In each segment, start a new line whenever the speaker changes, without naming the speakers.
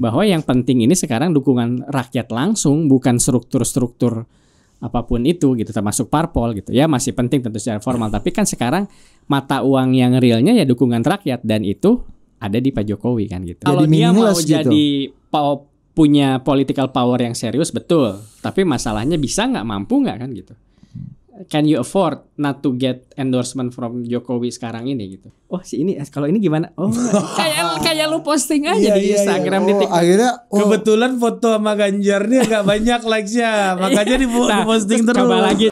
bahwa yang penting ini sekarang dukungan rakyat langsung bukan struktur-struktur apapun itu gitu termasuk parpol gitu ya masih penting tentu secara formal tapi kan sekarang mata uang yang realnya ya dukungan rakyat dan itu ada di Pak Jokowi kan gitu. Kalau dia mau gitu. jadi punya political power yang serius betul, tapi masalahnya bisa nggak mampu nggak kan gitu can you afford not to get endorsement from Jokowi sekarang ini gitu? oh, si ini eh, kalau ini gimana? Oh kayak kayak lu posting aja yeah, di iya, iya. Instagram yeah, Oh, di
Akhirnya oh. kebetulan foto sama Ganjar dia nggak banyak likesnya, makanya di nah, terus. Coba lagi.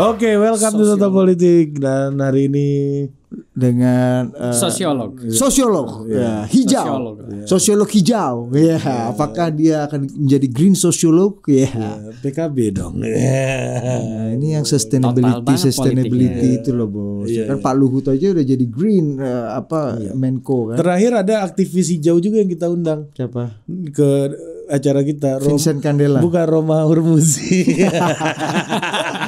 Oke, okay, welcome Sosiolog. to Total Politik dan hari ini dengan uh,
sosiolog. Sosiolog. Yeah. Yeah. Hijau. Sosiolog, yeah.
sosiolog hijau. Ya, yeah. yeah. apakah dia akan menjadi green sosiolog? Ya. Yeah. Yeah.
PKB dong. Yeah. Nah, ini yang sustainability sustainability yeah.
itu loh, Bos. Yeah, kan yeah. Pak Luhut aja udah jadi green uh, apa yeah. Menko kan. Terakhir
ada aktivis hijau juga yang kita undang. Siapa? Ke acara kita Vincent Rom Candela bukan Roma Hurmuzi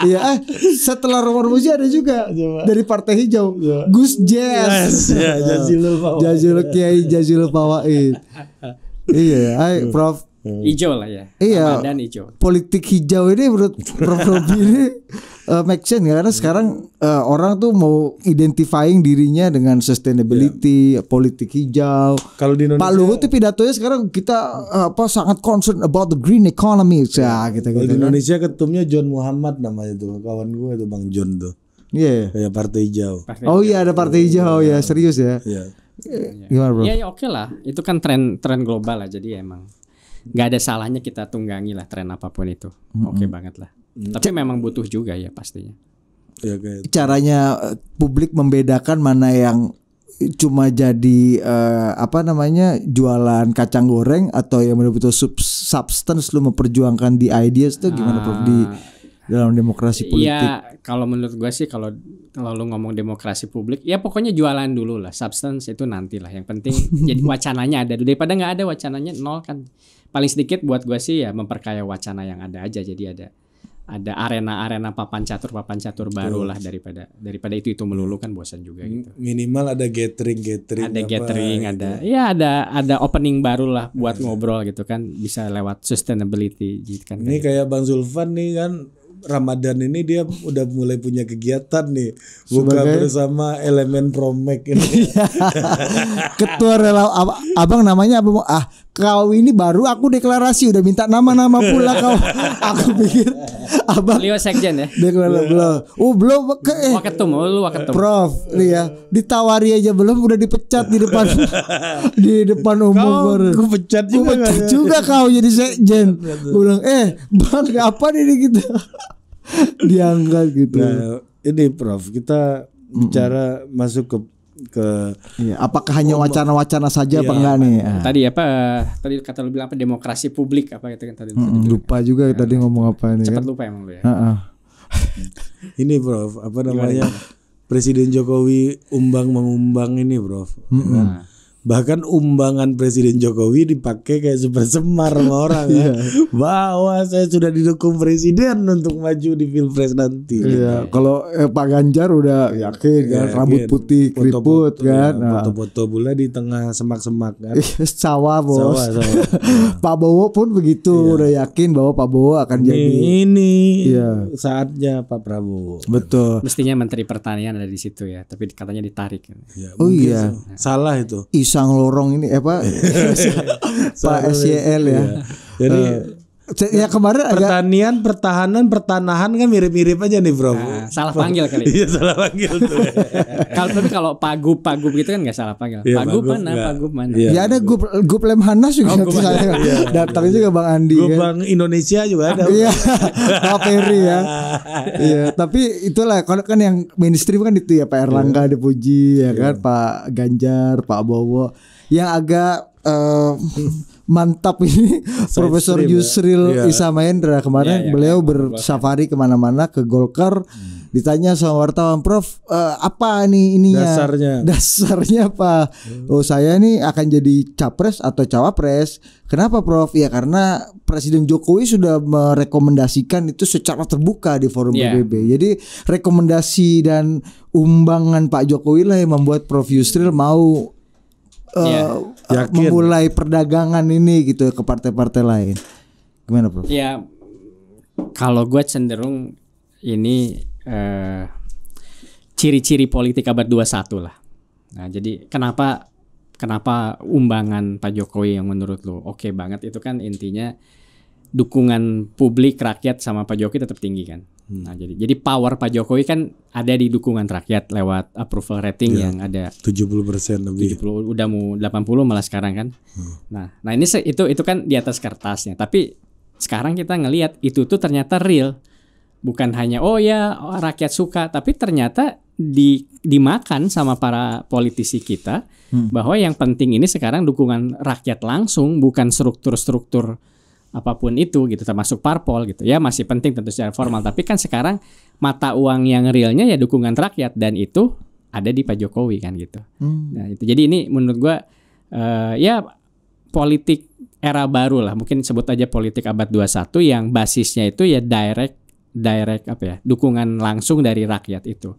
Iya, eh, setelah Romo Muzi ada juga
Coba. dari
Partai Hijau, Coba. Iya. Gus Jazz. Yes, iya, Jazilul Jazilul Kiai Jazilul Fawait. iya, ay, iya. Prof. Hijau lah ya. Iya. Dan hijau. Politik hijau ini menurut Prof Robi ini uh, make sense ya karena hmm. sekarang uh, orang tuh mau identifying dirinya dengan sustainability, yeah. politik hijau.
Kalau di Indonesia Pak Luhut
tuh pidatonya sekarang kita uh, apa sangat concern about the green economy yeah. ya gitu gitu. Di kan. Indonesia
kan. ketumnya John Muhammad namanya tuh, kawan gue itu Bang John tuh. Iya. Yeah. Kayak Partai Hijau. Partai
oh iya ada Partai Hijau ya, serius ya. Iya. Yeah. Gimana, bro? Iya,
iya oke lah. Itu kan tren tren global lah jadi emang nggak ada salahnya kita tunggangi lah tren apapun itu. Mm -hmm. Oke okay banget lah. Tapi C memang butuh juga ya pastinya. Ya, kayak
gitu. Caranya eh, publik membedakan mana yang cuma jadi uh, apa namanya jualan kacang goreng atau yang betul-betul sub substance lu memperjuangkan di ideas itu gimana uh, di ah. dalam demokrasi politik? Ya
kalau menurut gue sih kalau kalau lu ngomong demokrasi publik ya pokoknya jualan dulu lah substance itu nanti lah yang penting jadi wacananya ada daripada nggak ada wacananya nol kan paling sedikit buat gue sih ya memperkaya wacana yang ada aja jadi ada ada arena-arena papan catur papan catur barulah lah daripada daripada itu itu melulu kan bosan juga
gitu minimal ada gathering gathering ada apa, gathering gitu. ada ya
ada ada opening barulah buat ngobrol gitu kan bisa lewat sustainability gitu kan ini
kayak bang Zulfan nih kan Ramadan ini dia udah mulai punya kegiatan nih buka Sebagai... bersama elemen Promek ini. Iya. Ketua rela ab
abang namanya apa? Ah kau ini baru aku deklarasi udah minta nama-nama pula kau.
aku pikir abang. Beliau sekjen ya? Deklarasi iya. belum. Oh belum ke eh. Waketum, oh, lu waketum. Prof,
nih ya ditawari aja belum udah dipecat di depan di depan umum. Kau, gue pecat juga. Gue pecat ya? juga, kau jadi sekjen. Iya, gue bilang eh bang apa nih kita? Gitu.
diangkat gitu. Nah, ini Prof, kita bicara mm
bicara
masuk ke ke iya, apakah hanya wacana-wacana saja
iya, apa enggak nih? Ah. Tadi apa tadi kata lu bilang apa demokrasi publik apa gitu kan tadi. Mm-hmm.
Lupa juga ya, tadi ngomong apa ini. Cepat kan? lupa emang lu ya. Uh-uh.
ini
Prof, apa namanya?
Presiden Jokowi umbang mengumbang ini, Prof. Mm-hmm. Ya kan? nah bahkan umbangan Presiden Jokowi dipakai kayak super semar sama orang ya. bahwa saya sudah didukung presiden untuk maju di pilpres nanti. Iya, gitu. kalau eh, Pak Ganjar udah yakin ya, kan iya, yakin. rambut putih keriput iya, kan. foto nah. Foto-foto pula di tengah semak-semak kan.
Iya, sawah bos. Sawa, sawa. Pak Bowo pun begitu iya. udah yakin bahwa Pak Bowo akan ini, jadi ini iya.
saatnya Pak Prabowo. Betul. Mestinya Menteri Pertanian ada di situ ya, tapi katanya ditarik.
Ya, oh iya,
so. salah itu
pisang lorong ini eh, apa
Pak SYL ya. Iya. Jadi eh,
Ya kemarin agak... pertanian, pertahanan, pertanahan kan mirip-mirip aja nih bro. Nah, salah panggil kali.
Iya salah panggil tuh. kalau tapi kalau pagu pagu gitu kan nggak salah panggil. Ya, pagu, mana? pagu mana? Ya, ya
ada gup gup lemhanas juga oh, saya iya, ya, datang iya. juga bang Andi. Gup kan. bang
Indonesia juga
ada. Iya, Pak Ferry ya. Iya, tapi itulah kalau kan yang mainstream kan itu ya Pak Erlangga yeah. dipuji ya yeah. kan, Pak Ganjar, Pak Bowo yang agak uh, mantap ini Profesor ya. Yusril ya. Isa Mahendra kemarin ya, ya, beliau iya. bersafari kemana-mana ke Golkar hmm. ditanya sama wartawan Prof uh, apa nih ininya dasarnya dasarnya apa hmm. oh saya nih akan jadi capres atau cawapres kenapa Prof ya karena Presiden Jokowi sudah merekomendasikan itu secara terbuka di forum yeah. PBB jadi rekomendasi dan umbangan Pak Jokowi lah yang membuat Prof Yusril mau yeah. Iya. uh, Yakin. memulai perdagangan ini gitu ya ke partai-partai lain. Gimana,
Prof? Ya kalau gue cenderung ini ciri eh, ciri-ciri politik abad 21 lah. Nah, jadi kenapa kenapa umbangan Pak Jokowi yang menurut lo oke okay banget itu kan intinya dukungan publik rakyat sama Pak Jokowi tetap tinggi kan. Hmm. Nah, jadi jadi power Pak Jokowi kan ada di dukungan rakyat lewat approval rating ya, yang ada
70% lebih.
70 udah mau 80 malah sekarang kan. Hmm. Nah, nah ini itu itu kan di atas kertasnya, tapi sekarang kita ngelihat itu tuh ternyata real. Bukan hanya oh ya rakyat suka, tapi ternyata di dimakan sama para politisi kita hmm. bahwa yang penting ini sekarang dukungan rakyat langsung bukan struktur-struktur apapun itu gitu termasuk parpol gitu ya masih penting tentu secara formal tapi kan sekarang mata uang yang realnya ya dukungan rakyat dan itu ada di Pak Jokowi kan gitu. Hmm. Nah, itu jadi ini menurut gua uh, ya politik era baru lah mungkin sebut aja politik abad 21 yang basisnya itu ya direct direct apa ya dukungan langsung dari rakyat itu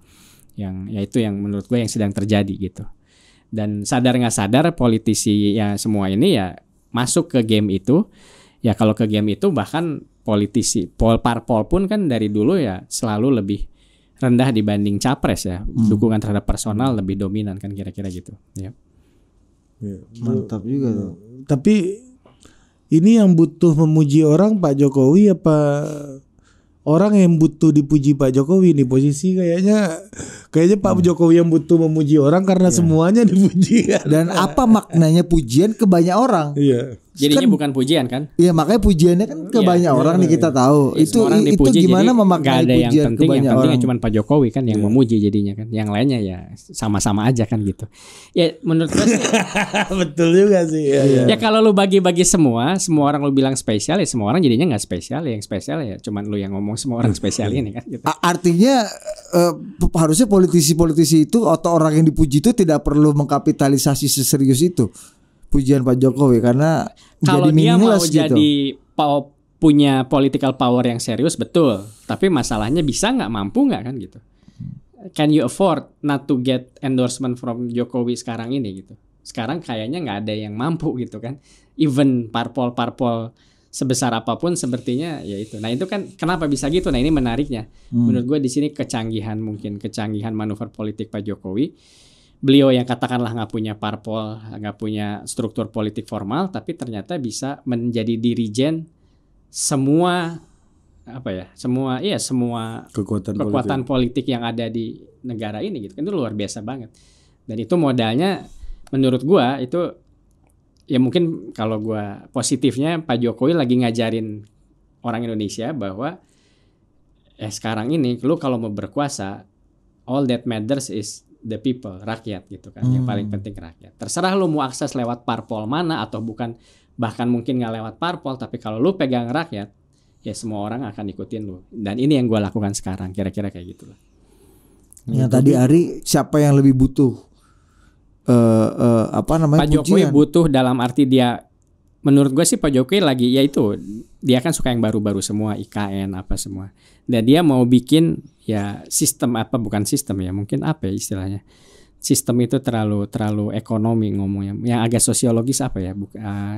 yang yaitu yang menurut gue yang sedang terjadi gitu dan sadar nggak sadar politisi ya semua ini ya masuk ke game itu ya kalau ke game itu bahkan politisi pol parpol pun kan dari dulu ya selalu lebih rendah dibanding capres ya hmm. dukungan terhadap personal lebih dominan kan kira-kira gitu ya iya, iya, mantap juga iya. tuh
tapi ini yang butuh memuji orang Pak Jokowi apa orang yang butuh dipuji Pak Jokowi nih posisi kayaknya kayaknya Pak hmm. Jokowi yang butuh memuji orang karena ya. semuanya dipuji dan apa maknanya pujian
ke banyak orang
iya Jadinya kan, bukan pujian kan?
Iya makanya pujiannya kan ke ya, banyak orang ya, nih kita
tahu. Ya, itu orang dipuji, itu gimana memakai pujian yang penting, ke banyak yang orang. cuma Pak Jokowi kan yang ya. memuji jadinya kan. Yang lainnya ya sama-sama aja kan gitu. Ya menurut
gue betul juga sih. Ya, ya. ya
kalau lu bagi-bagi semua, semua orang lu bilang spesial ya semua orang jadinya nggak spesial. Yang spesial ya cuman lu yang ngomong semua orang spesial ini kan. Gitu.
Artinya eh, harusnya politisi-politisi itu atau orang yang dipuji itu tidak perlu mengkapitalisasi seserius itu pujian Pak Jokowi karena kalau dia mau gitu. jadi
punya political power yang serius betul, tapi masalahnya bisa nggak mampu nggak kan gitu? Can you afford not to get endorsement from Jokowi sekarang ini gitu? Sekarang kayaknya nggak ada yang mampu gitu kan? Even parpol-parpol sebesar apapun sepertinya ya itu. Nah itu kan kenapa bisa gitu? Nah ini menariknya. Hmm. Menurut gue di sini kecanggihan mungkin kecanggihan manuver politik Pak Jokowi beliau yang katakanlah nggak punya parpol, nggak punya struktur politik formal, tapi ternyata bisa menjadi dirijen semua apa ya, semua iya semua kekuatan, kekuatan politik. politik yang ada di negara ini gitu kan itu luar biasa banget. Dan itu modalnya menurut gua itu ya mungkin kalau gua positifnya Pak Jokowi lagi ngajarin orang Indonesia bahwa eh sekarang ini lu kalau mau berkuasa all that matters is the people, rakyat gitu kan. Hmm. Yang paling hmm. penting rakyat. Terserah lu mau akses lewat parpol mana atau bukan bahkan mungkin nggak lewat parpol tapi kalau lu pegang rakyat ya semua orang akan ikutin lu. Dan ini yang gue lakukan sekarang kira-kira kayak gitulah. Ya gitu. Nah, tadi
Ari siapa yang lebih butuh? Uh, uh, apa namanya Pak pujian? Jokowi
butuh dalam arti dia menurut gue sih Pak Jokowi lagi ya itu dia kan suka yang baru-baru semua IKN apa semua dan dia mau bikin ya sistem apa bukan sistem ya mungkin apa ya istilahnya sistem itu terlalu terlalu ekonomi ngomongnya yang agak sosiologis apa ya Buk, uh,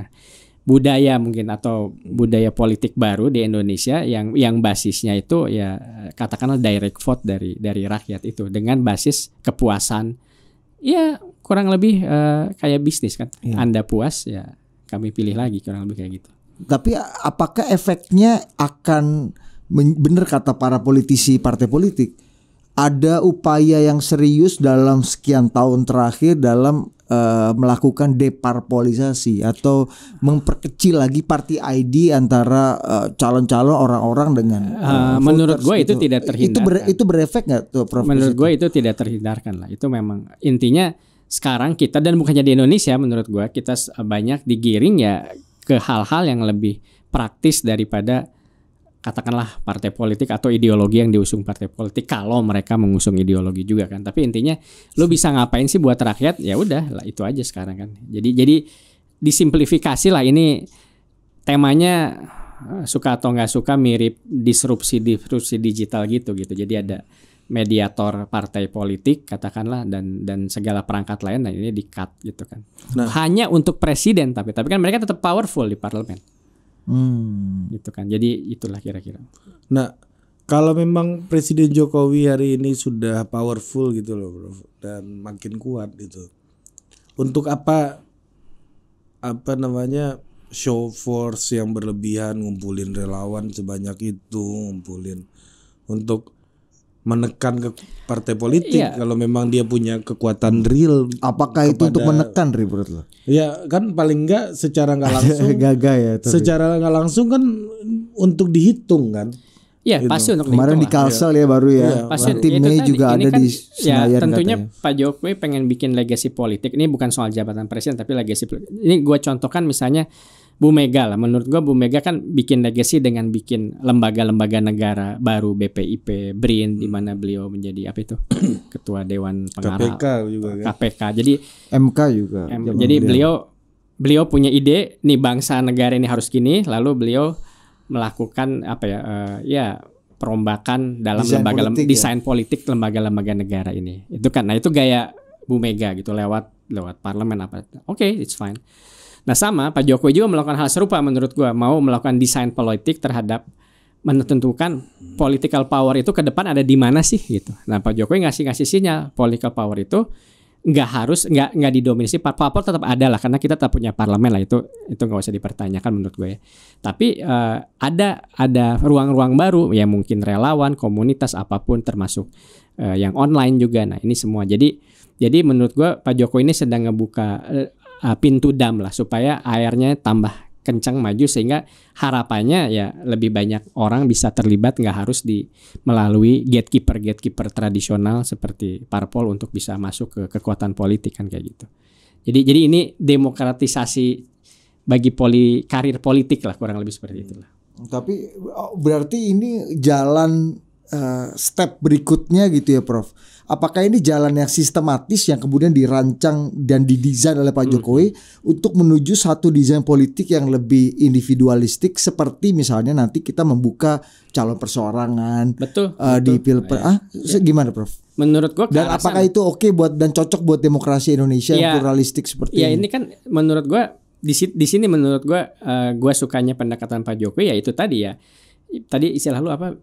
budaya mungkin atau budaya politik baru di Indonesia yang yang basisnya itu ya katakanlah direct vote dari dari rakyat itu dengan basis kepuasan ya kurang lebih uh, kayak bisnis kan ya. Anda puas ya kami pilih lagi kurang lebih kayak gitu. Tapi apakah efeknya akan
benar kata para politisi partai politik ada upaya yang serius dalam sekian tahun terakhir dalam uh, melakukan deparpolisasi atau memperkecil lagi party ID antara eh, calon-calon orang-orang dengan uh, voters, menurut gue itu, itu tidak terhindarkan itu ber, itu berefek nggak
tuh Prof? menurut gue itu tidak terhindarkan lah itu memang intinya sekarang kita dan bukannya di Indonesia menurut gua kita eh, banyak digiring ya ke hal-hal yang lebih praktis daripada katakanlah partai politik atau ideologi yang diusung partai politik kalau mereka mengusung ideologi juga kan tapi intinya lu bisa ngapain sih buat rakyat ya udah lah itu aja sekarang kan jadi jadi disimplifikasi lah ini temanya eh, suka atau nggak suka mirip disrupsi disrupsi digital gitu gitu jadi ada mediator partai politik katakanlah dan dan segala perangkat lain nah ini di cut gitu kan nah. hanya untuk presiden tapi tapi kan mereka tetap powerful di parlemen hmm. gitu kan jadi itulah kira-kira
nah kalau memang presiden jokowi hari ini sudah powerful gitu loh bro dan makin kuat gitu untuk apa apa namanya show force yang berlebihan ngumpulin relawan sebanyak itu ngumpulin untuk menekan ke partai politik iya. kalau memang dia punya kekuatan real. Apakah kepada, itu untuk menekan Ri menurut lo? Ya kan paling enggak secara nggak langsung gagal ya. Tapi. Secara nggak langsung kan untuk dihitung kan. Iya, gitu. pasti untuk kemarin di Kalsel ya, ya baru ya. Iya, ya pasti timnya tadi, juga ada kan, di ya, Senayan. Ya, tentunya katanya.
Pak Jokowi pengen bikin legacy politik. Ini bukan soal jabatan presiden tapi legacy Politik. Ini gue contohkan misalnya Bu Mega lah. Menurut gue Bu Mega kan bikin legacy dengan bikin lembaga-lembaga negara baru BPIP, BRIN di mana beliau menjadi apa itu ketua Dewan Pengarah KPK juga kan? KPK. Jadi MK juga. M, jadi beliau beliau punya ide nih bangsa negara ini harus gini lalu beliau melakukan apa ya uh, ya perombakan dalam desain lembaga politik, lem, ya? politik lembaga-lembaga negara ini. Itu kan nah itu gaya Bu Mega gitu lewat lewat parlemen apa. Oke, okay, it's fine. Nah, sama Pak Jokowi juga melakukan hal serupa menurut gua, mau melakukan desain politik terhadap menentukan political power itu ke depan ada di mana sih gitu. Nah, Pak Jokowi ngasih ngasih sinyal political power itu nggak harus nggak nggak didominasi parpol tetap ada lah karena kita tetap punya parlemen lah itu itu nggak usah dipertanyakan menurut gue ya. tapi uh, ada ada ruang-ruang baru ya mungkin relawan komunitas apapun termasuk uh, yang online juga nah ini semua jadi jadi menurut gue Pak Joko ini sedang ngebuka uh, pintu dam lah supaya airnya tambah kencang maju sehingga harapannya ya lebih banyak orang bisa terlibat nggak harus di melalui gatekeeper gatekeeper tradisional seperti parpol untuk bisa masuk ke kekuatan politik kan kayak gitu. Jadi jadi ini demokratisasi bagi poli karir politik lah kurang lebih seperti hmm. itulah.
Tapi oh, berarti ini jalan uh, step berikutnya gitu ya, Prof. Apakah ini jalan yang sistematis yang kemudian dirancang dan didesain oleh Pak hmm. Jokowi hmm. untuk menuju satu desain politik yang lebih individualistik seperti misalnya nanti kita membuka calon perseorangan betul, uh, betul. di pilpres iya. ah ya. gimana Prof?
Menurut gua dan apakah itu
oke okay buat dan cocok buat demokrasi Indonesia ya, yang iya. pluralistik seperti ya, ini? Ya ini
kan menurut gua di di sini menurut gua uh, gua sukanya pendekatan Pak Jokowi ya itu tadi ya. Tadi istilah lu apa?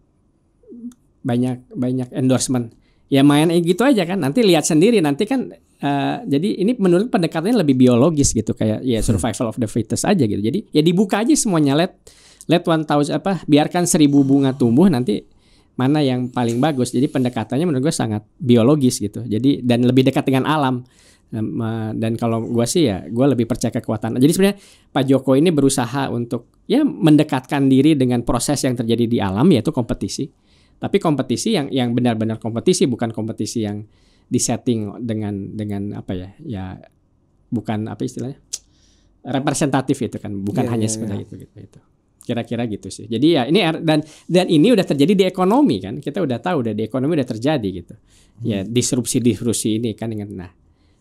banyak banyak endorsement ya main gitu aja kan nanti lihat sendiri nanti kan uh, jadi ini menurut pendekatannya lebih biologis gitu kayak ya hmm. survival of the fittest aja gitu jadi ya dibuka aja semuanya let let one thousand apa biarkan seribu bunga tumbuh nanti mana yang paling bagus jadi pendekatannya menurut gue sangat biologis gitu jadi dan lebih dekat dengan alam eh, dan kalau gue sih ya gue lebih percaya kekuatan jadi sebenarnya Pak Joko ini berusaha untuk ya mendekatkan diri dengan proses yang terjadi di alam yaitu kompetisi tapi kompetisi yang yang benar-benar kompetisi bukan kompetisi yang disetting dengan dengan apa ya? Ya bukan apa istilahnya? representatif itu kan, bukan yeah, hanya yeah, sekedar yeah. itu gitu itu. Kira-kira gitu sih. Jadi ya ini er, dan dan ini udah terjadi di ekonomi kan. Kita udah tahu udah di ekonomi udah terjadi gitu. Ya, hmm. Ya disrupsi-disrupsi ini kan dengan nah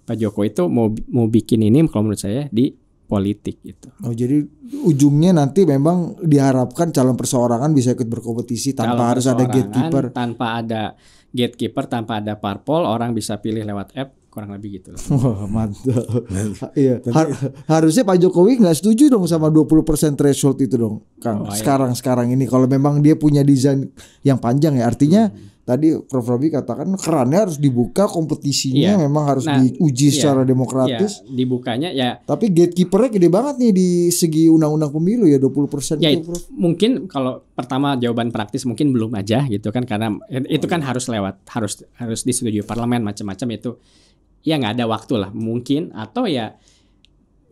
Pak Joko itu mau mau bikin ini kalau menurut saya di politik gitu.
Oh jadi ujungnya nanti memang diharapkan calon perseorangan bisa ikut
berkompetisi tanpa calon harus ada gatekeeper, tanpa ada gatekeeper, tanpa ada parpol, orang bisa pilih lewat app kurang lebih gitu.
Wah, mantap. iya. Har harusnya Pak Jokowi nggak setuju dong sama 20% threshold itu dong, Kang. Oh, sekarang iya. sekarang ini kalau memang dia punya desain yang panjang ya, artinya hmm tadi Prof Robi katakan kerannya harus dibuka kompetisinya yeah. memang harus nah, diuji yeah. secara demokratis
yeah. dibukanya ya
tapi gatekeepernya gede banget nih di segi undang-undang pemilu ya 20% persen ya,
mungkin kalau pertama jawaban praktis mungkin belum aja gitu kan karena itu kan iya. harus lewat harus harus disetujui parlemen macam-macam itu ya nggak ada waktu lah mungkin atau ya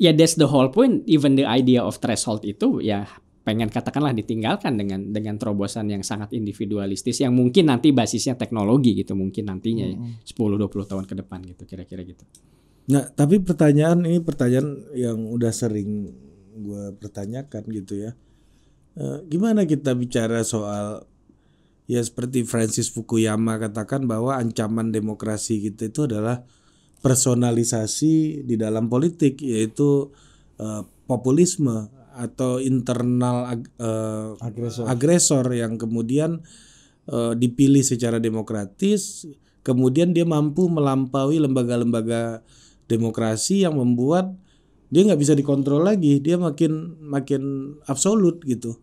ya that's the whole point even the idea of threshold itu ya pengen katakanlah ditinggalkan dengan dengan terobosan yang sangat individualistis yang mungkin nanti basisnya teknologi gitu mungkin nantinya ya, hmm. ya 10 20 tahun ke depan gitu kira-kira gitu.
Nah, tapi pertanyaan ini pertanyaan yang udah sering gue pertanyakan gitu ya. E, gimana kita bicara soal ya seperti Francis Fukuyama katakan bahwa ancaman demokrasi kita itu adalah personalisasi di dalam politik yaitu e, populisme atau internal ag uh, agresor. agresor yang kemudian uh, dipilih secara demokratis, kemudian dia mampu melampaui lembaga-lembaga demokrasi yang membuat dia nggak bisa dikontrol lagi, dia makin makin absolut gitu.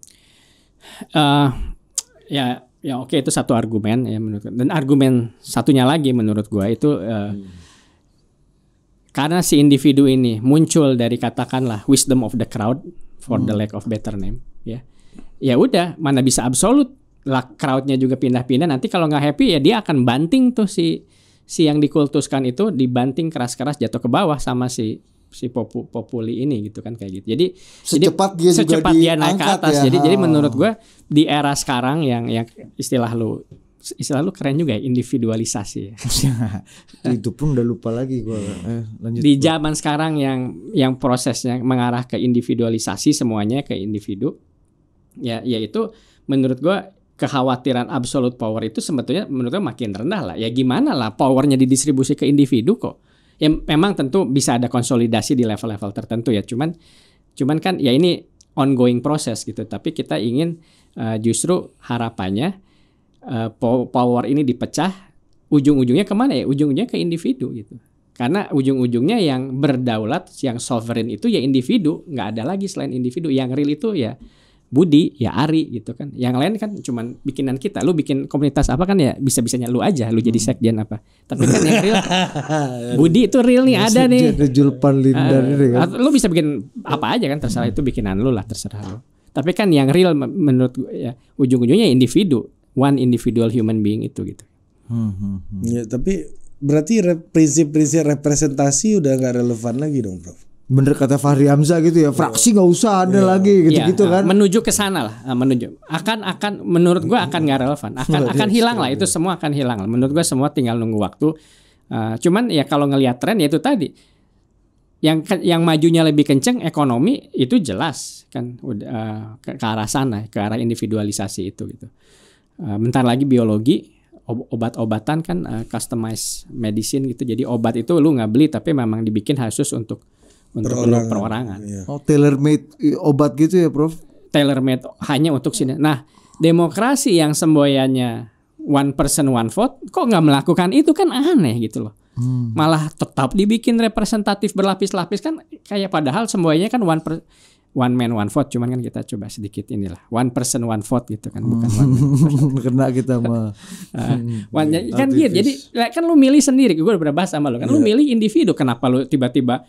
Uh, ya, ya oke okay, itu satu argumen ya menurut dan argumen satunya lagi menurut gua itu uh, hmm karena si individu ini muncul dari katakanlah wisdom of the crowd for hmm. the lack of better name ya ya udah mana bisa absolut lah crowdnya juga pindah-pindah nanti kalau nggak happy ya dia akan banting tuh si si yang dikultuskan itu dibanting keras-keras jatuh ke bawah sama si si popu, populi ini gitu kan kayak gitu. Jadi secepat dia secepat juga dia naik ke atas. Ya. Jadi jadi ah. menurut gue di era sekarang yang yang istilah lu istilah lu keren juga ya individualisasi.
itu pun udah lupa lagi gua. Eh, lanjut. Di
zaman sekarang yang yang prosesnya mengarah ke individualisasi semuanya ke individu. Ya yaitu menurut gua kekhawatiran absolute power itu sebetulnya menurut gua makin rendah lah. Ya gimana lah powernya didistribusi ke individu kok. Ya memang tentu bisa ada konsolidasi di level-level tertentu ya. Cuman cuman kan ya ini ongoing proses gitu. Tapi kita ingin uh, justru harapannya uh, power ini dipecah, ujung-ujungnya kemana ya? Ujung-ujungnya ke individu gitu. Karena ujung-ujungnya yang berdaulat, yang sovereign itu ya individu, nggak ada lagi selain individu. Yang real itu ya Budi, ya Ari gitu kan. Yang lain kan cuman bikinan kita. Lu bikin komunitas apa kan ya bisa-bisanya lu aja, lu jadi hmm. sekjen apa. Tapi kan yang real Budi itu real nih ada nih. Julpan Linda uh, kan. Lu bisa bikin apa aja kan terserah itu bikinan lu lah, terserah lu. Tapi kan yang real menurut gue ya ujung-ujungnya individu one individual human being itu gitu.
Hmm, hmm, hmm. Ya tapi berarti prinsip prinsip-prinsip representasi udah nggak relevan lagi dong, bro? Bener kata Fahri Hamzah gitu ya, fraksi nggak usah ada yeah. lagi gitu-gitu yeah, iya, kan.
Menuju ke sana lah, ah, menuju. Akan akan menurut gua akan nggak relevan, akan akan iya, hilang lah iya. itu semua akan hilang Menurut gua semua tinggal nunggu waktu. Uh, cuman ya kalau ngelihat tren ya itu tadi yang yang majunya lebih kenceng ekonomi itu jelas kan udah uh, ke, ke arah sana ke arah individualisasi itu gitu. Eh, bentar lagi biologi obat-obatan kan uh, eh, customized medicine gitu. Jadi obat itu lu nggak beli tapi memang dibikin khusus untuk
untuk perorangan. perorangan.
Iya. Oh, tailor made obat gitu ya, Prof? Tailor made hanya untuk sini. Nah, demokrasi yang semboyannya one person one vote kok nggak melakukan itu kan aneh gitu loh. Hmm. Malah tetap dibikin representatif berlapis-lapis kan kayak padahal semboyannya kan one per one man one vote cuman kan kita coba sedikit inilah one person one vote gitu kan bukan hmm.
one kena kita mah one hmm, kan gitu jadi
kan lu milih sendiri gue udah pernah bahas sama lu kan yeah. lu iya. milih individu kenapa lu tiba-tiba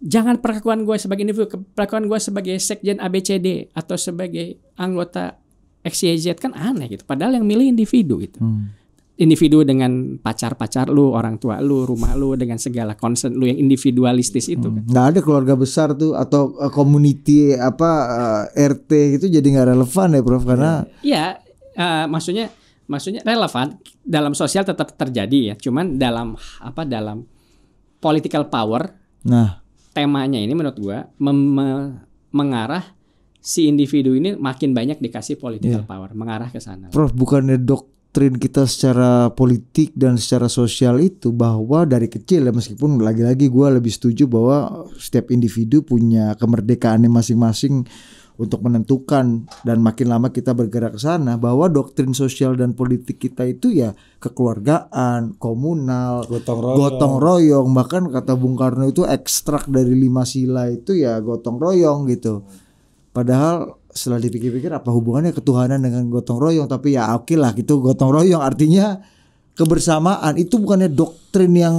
jangan perlakuan gue sebagai individu perlakuan gue sebagai sekjen ABCD atau sebagai anggota XYZ kan aneh gitu padahal yang milih individu gitu hmm individu dengan pacar-pacar lu, orang tua lu, rumah lu dengan segala concern lu yang individualistis itu hmm. kan.
Nggak ada keluarga besar tuh atau eh, community apa eh, RT itu jadi nggak relevan ya Prof karena
Iya, uh, maksudnya maksudnya relevan dalam sosial tetap terjadi ya, cuman dalam apa dalam political power. Nah, temanya ini menurut gua mem- mengarah si individu ini makin banyak dikasih political yeah. power mengarah ke sana.
Prof bukannya dok doktrin kita secara politik dan secara sosial itu bahwa dari kecil ya meskipun lagi-lagi gue lebih setuju bahwa setiap individu punya kemerdekaannya masing-masing untuk menentukan dan makin lama kita bergerak ke sana bahwa doktrin sosial dan politik kita itu ya kekeluargaan, komunal, gotong royong, gotong royong bahkan kata Bung Karno itu ekstrak dari lima sila itu ya gotong royong gitu. Padahal setelah dipikir-pikir apa hubungannya ketuhanan dengan gotong royong tapi ya oke okay lah gitu gotong royong artinya kebersamaan itu bukannya doktrin yang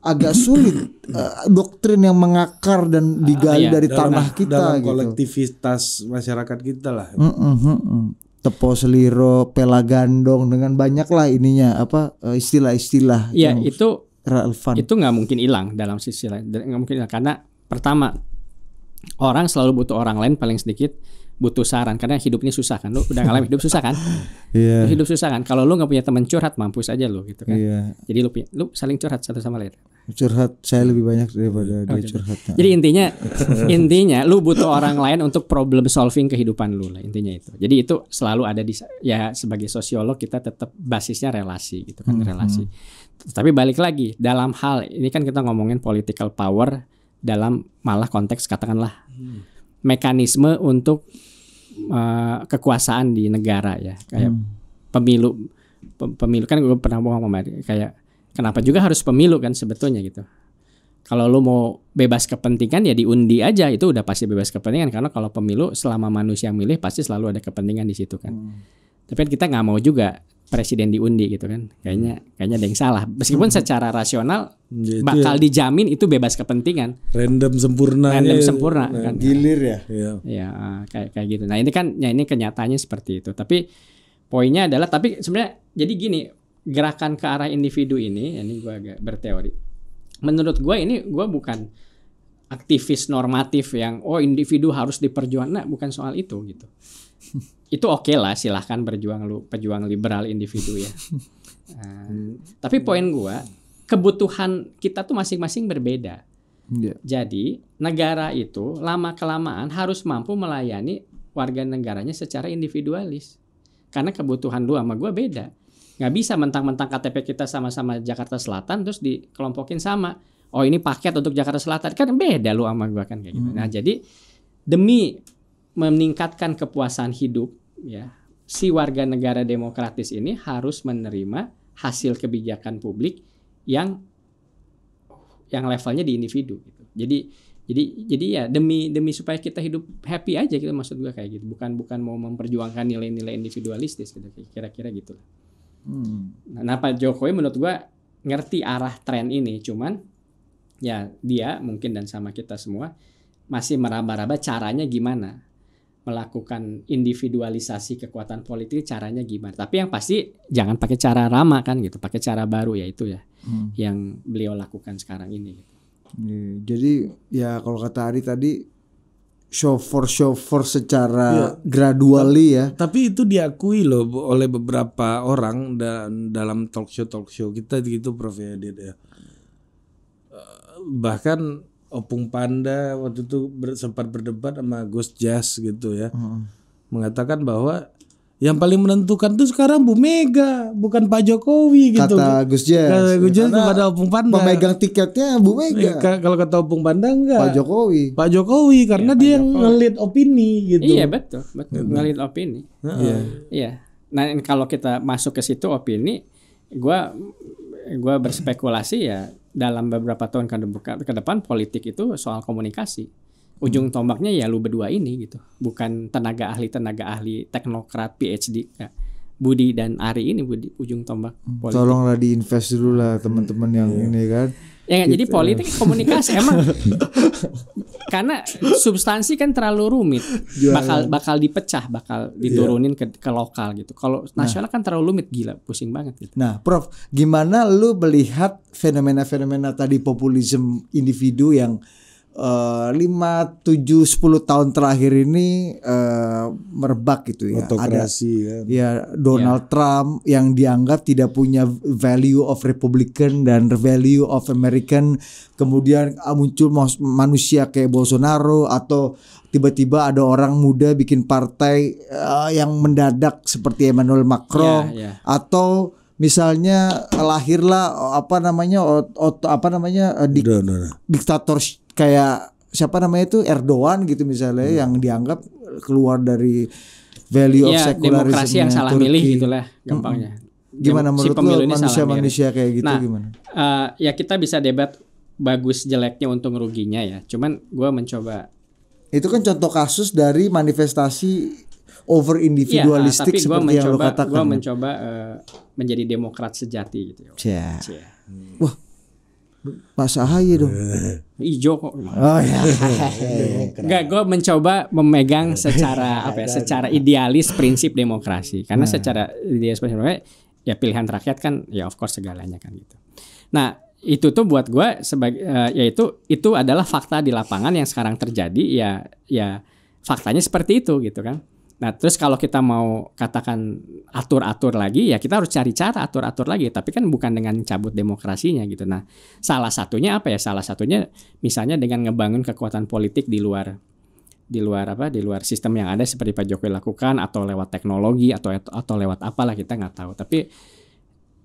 agak sulit
uh, doktrin yang mengakar dan ah, digali ah, iya, dari dalam, tanah kita dalam gitu.
kolektivitas masyarakat kita lah mm -mm, mm
tepo seliro pelagandong dengan banyak lah ininya apa eh, istilah-istilah
ya itu relevan itu nggak mungkin hilang dalam sisi lain nggak mungkin hilang karena pertama orang selalu butuh orang lain paling sedikit butuh saran karena hidup ini susah kan lu udah ngalamin hidup susah kan yeah. hidup susah kan kalau lu nggak punya teman curhat mampus aja lu gitu kan yeah. jadi lu punya, lu saling curhat satu sama lain
curhat saya lebih banyak daripada oh, dia curhat jadi intinya
intinya lu butuh orang lain untuk problem solving kehidupan lu lah intinya itu jadi itu selalu ada di ya sebagai sosiolog kita tetap basisnya relasi gitu kan hmm. relasi hmm. tapi balik lagi dalam hal ini kan kita ngomongin political power dalam malah konteks katakanlah hmm. mekanisme untuk uh, kekuasaan di negara ya kayak hmm. pemilu pemilu kan gue pernah ngomong sama kayak kenapa juga harus pemilu kan sebetulnya gitu kalau lo mau bebas kepentingan ya diundi aja itu udah pasti bebas kepentingan karena kalau pemilu selama manusia milih pasti selalu ada kepentingan di situ kan hmm. tapi kan kita nggak mau juga presiden diundi gitu kan kayaknya hmm. kayaknya ada yang salah meskipun hmm. secara rasional
Jadi bakal ya.
dijamin itu bebas kepentingan
random sempurna random gitu. sempurna ya, kan gilir ya
ya, ya kayak kayak gitu nah ini kan ya ini kenyataannya seperti itu tapi poinnya adalah tapi sebenarnya jadi gini gerakan ke arah individu ini ya, ini gue agak berteori menurut gue ini gue bukan aktivis normatif yang oh individu harus diperjuangkan nah bukan soal itu gitu itu oke okay lah silahkan berjuang lu pejuang liberal individu ya eh, tapi poin gua kebutuhan kita tuh masing-masing berbeda yeah. jadi negara itu lama kelamaan harus mampu melayani warga negaranya secara individualis karena kebutuhan lu sama gua beda nggak bisa mentang-mentang KTP kita sama-sama Jakarta Selatan terus dikelompokin sama oh ini paket untuk Jakarta Selatan kan beda lu sama gua kan kayak gitu. mm. Nah, jadi demi meningkatkan kepuasan hidup ya si warga negara demokratis ini harus menerima hasil kebijakan publik yang yang levelnya di individu gitu. Jadi jadi jadi ya demi demi supaya kita hidup happy aja gitu maksud gue kayak gitu. Bukan bukan mau memperjuangkan nilai-nilai individualistis gitu kira-kira gitu Hmm. Nah, nah, Pak Jokowi menurut gue ngerti arah tren ini, cuman ya dia mungkin dan sama kita semua masih meraba-raba caranya gimana melakukan individualisasi kekuatan politik caranya gimana. Tapi yang pasti jangan pakai cara lama kan gitu, pakai cara baru ya itu ya hmm. yang beliau lakukan sekarang ini. Gitu. Iya, jadi ya kalau kata Ari tadi
show for show for secara ya. gradually ya.
Tapi itu diakui loh oleh beberapa orang dan dalam talk show talk show kita gitu Prof ya. ya. Eh, bahkan Opung Panda waktu itu ber, sempat berdebat sama Gus Jazz gitu ya. Hmm. Mengatakan bahwa yang paling menentukan tuh sekarang Bu Mega, bukan Pak Jokowi gitu. Kata Gus Jazz. Kata Gus Jazz kepada Opung Panda. Pemegang tiketnya Bu Mega. Ya, kalau kata Opung Panda enggak. Pak Jokowi. Pak Jokowi karena ya, Pak dia Jokowi. ngelit opini gitu. Iya betul, betul. Hmm. Ngelit
opini. Iya. Uh -uh. yeah. Nah, kalau kita masuk ke situ opini, gue gua berspekulasi ya dalam beberapa tahun ke depan politik itu soal komunikasi. Ujung hmm. tombaknya ya lu berdua ini gitu. Bukan tenaga ahli-tenaga ahli teknokrat PhD. Ya. Budi dan Ari ini Budi ujung tombak hmm, politik. Tolonglah
diinvest dulu lah teman-teman
yang iya. ini kan. Ya, gitu. jadi politik komunikasi emang karena substansi kan terlalu rumit, Jualan. bakal bakal dipecah, bakal diturunin yeah. ke, ke lokal gitu. Kalau nah. nasional kan terlalu rumit, gila, pusing banget. Gitu.
Nah, Prof, gimana lu melihat fenomena-fenomena tadi populisme individu yang Eh, lima tujuh sepuluh tahun terakhir ini uh, merebak gitu ya Otokrasi, ada ya, ya Donald yeah. Trump yang dianggap tidak punya value of Republican dan value of American kemudian ah, muncul manusia kayak Bolsonaro atau tiba-tiba ada orang muda bikin partai uh, yang mendadak seperti Emmanuel Macron yeah, yeah. atau misalnya lahirlah apa namanya ot, ot, apa namanya uh, dik, no, no, no. diktator kayak siapa namanya itu Erdogan gitu misalnya hmm. yang dianggap keluar dari value ya, of secularism iya, demokrasi yang salah Turki. Gitu hmm, hmm. milih gitulah gampangnya. Hmm. Gimana menurut si lo manusia-manusia kayak gitu nah, gimana?
Uh, ya kita bisa debat bagus jeleknya untung ruginya ya. Cuman gue mencoba
itu kan contoh kasus dari manifestasi over individualistik ya, nah, seperti mencoba, yang lo katakan. Gue ya.
mencoba uh, menjadi demokrat sejati gitu. Ya. Wah,
Pas Ahaye dong.
Ijo kok. Oh ya. Enggak, gue mencoba memegang secara apa ya, secara idealis prinsip demokrasi. Karena nah. secara idealis prinsip ya pilihan rakyat kan ya of course segalanya kan gitu. Nah, itu tuh buat gue sebagai uh, eh, yaitu itu adalah fakta di lapangan yang sekarang terjadi ya ya faktanya seperti itu gitu kan. Nah, terus kalau kita mau katakan atur-atur lagi, ya kita harus cari cara atur-atur lagi. Tapi kan bukan dengan cabut demokrasinya gitu. Nah, salah satunya apa ya? Salah satunya misalnya dengan ngebangun kekuatan politik di luar di luar apa di luar sistem yang ada seperti Pak Jokowi lakukan atau lewat teknologi atau atau lewat apalah kita nggak tahu tapi